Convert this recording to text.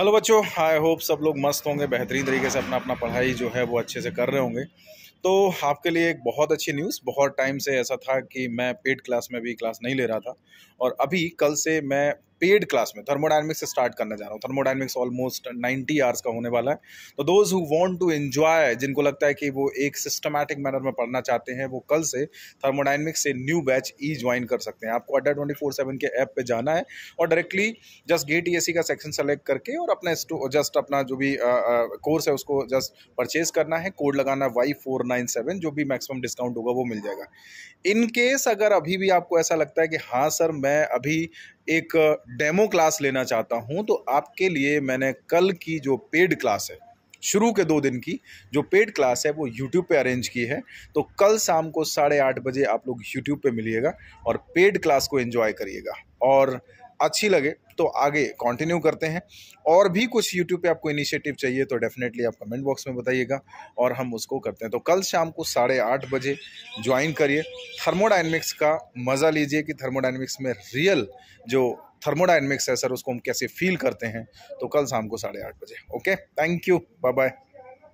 hello बच्चों I hope सब लोग मस्त होंगे बेहतरीन तरीके से अपना अपना पढ़ाई जो है वो अच्छे से कर रहे होंगे तो आपके लिए एक बहुत अच्छी न्यूज़ बहुत टाइम से ऐसा था कि मैं पेड क्लास में भी क्लास नहीं ले रहा था और अभी कल से मैं पेड क्लास में थर्मोडाइनमिक्स से स्टार्ट करना जा रहा हूँ थर्मोडाइनमिक्स ऑलमोस्ट 90 आवर्स का होने वाला है तो those who want to enjoy जिनको लगता है कि वो एक सिस्टमैटिक मैनर में पढ़ना चाहते हैं वो कल से थर्मोडाइनमिक्स से न्यू बैच ई ज्वाइन कर सकते हैं आपको अड्डा ट्वेंटी फोर सेवन के ऐप पर जाना है और डायरेक्टली जस्ट गेट ई का सेक्शन सेलेक्ट करके और अपना जस्ट अपना जो भी कोर्स है उसको जस्ट परचेज करना है कोड लगाना वाई फोर नाइन सेवन जो भी मैक्सिमम डिस्काउंट होगा वो मिल जाएगा इनकेस अगर अभी भी आपको ऐसा लगता है कि हाँ सर मैं अभी एक डेमो क्लास लेना चाहता हूँ तो आपके लिए मैंने कल की जो पेड क्लास है शुरू के दो दिन की जो पेड क्लास है वो यूट्यूब पे अरेंज की है तो कल शाम को साढ़े आठ बजे आप लोग यूट्यूब पे मिलिएगा और पेड क्लास को एंजॉय करिएगा और अच्छी लगे तो आगे कंटिन्यू करते हैं और भी कुछ यूट्यूब पे आपको इनिशिएटिव चाहिए तो डेफिनेटली आप कमेंट बॉक्स में बताइएगा और हम उसको करते हैं तो कल शाम को साढ़े आठ बजे ज्वाइन करिए थर्मोडाइनमिक्स का मज़ा लीजिए कि थर्मोडाइनमिक्स में रियल जो थर्मोडाइनमिक्स है सर उसको हम कैसे फील करते हैं तो कल शाम को साढ़े आठ बजे okay thank you bye bye